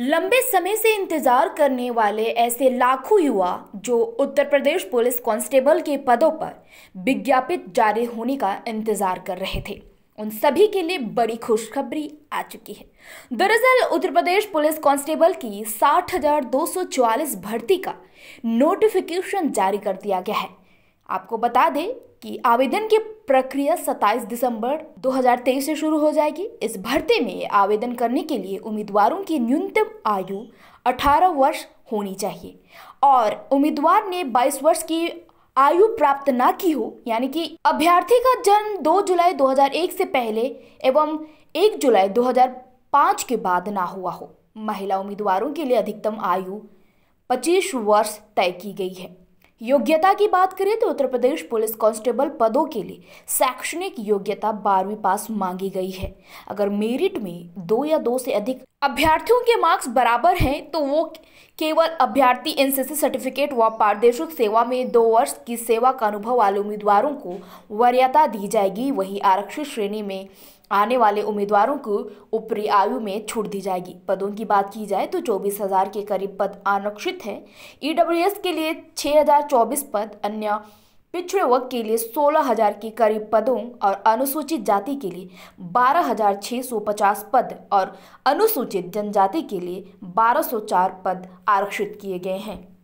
लंबे समय से इंतजार करने वाले ऐसे लाखों युवा जो उत्तर प्रदेश पुलिस कांस्टेबल के पदों पर विज्ञापित जारी होने का इंतजार कर रहे थे उन सभी के लिए बड़ी खुशखबरी आ चुकी है दरअसल उत्तर प्रदेश पुलिस कांस्टेबल की 60,244 भर्ती का नोटिफिकेशन जारी कर दिया गया है आपको बता दें कि आवेदन की प्रक्रिया 27 दिसंबर 2023 से शुरू हो जाएगी इस भर्ती में आवेदन करने के लिए उम्मीदवारों की न्यूनतम आयु 18 वर्ष होनी चाहिए और उम्मीदवार ने 22 वर्ष की आयु प्राप्त न की हो यानी कि अभ्यर्थी का जन्म 2 जुलाई 2001 से पहले एवं 1 जुलाई 2005 के बाद ना हुआ हो महिला उम्मीदवारों के लिए अधिकतम आयु 25 वर्ष तय की गई है योग्यता की बात करें तो उत्तर प्रदेश पुलिस कांस्टेबल पदों के लिए शैक्षणिक योग्यता बारहवीं पास मांगी गई है अगर मेरिट में दो या दो से अधिक अभ्यर्थियों के मार्क्स बराबर हैं तो वो केवल अभ्यर्थी एनसीसी सर्टिफिकेट व पारदर्शक सेवा में दो वर्ष की सेवा का अनुभव वाले उम्मीदवारों को वरीयता दी जाएगी वही आरक्षित श्रेणी में आने वाले उम्मीदवारों को ऊपरी आयु में छूट दी जाएगी पदों की बात की जाए तो चौबीस हजार के करीब पद आरक्षित हैं ईडब्ल्यूएस e के लिए 6024 पद अन्य पिछड़े वर्ग के लिए 16000 के करीब पदों और अनुसूचित जाति के लिए 12650 पद और अनुसूचित जनजाति के लिए 1204 पद आरक्षित किए गए हैं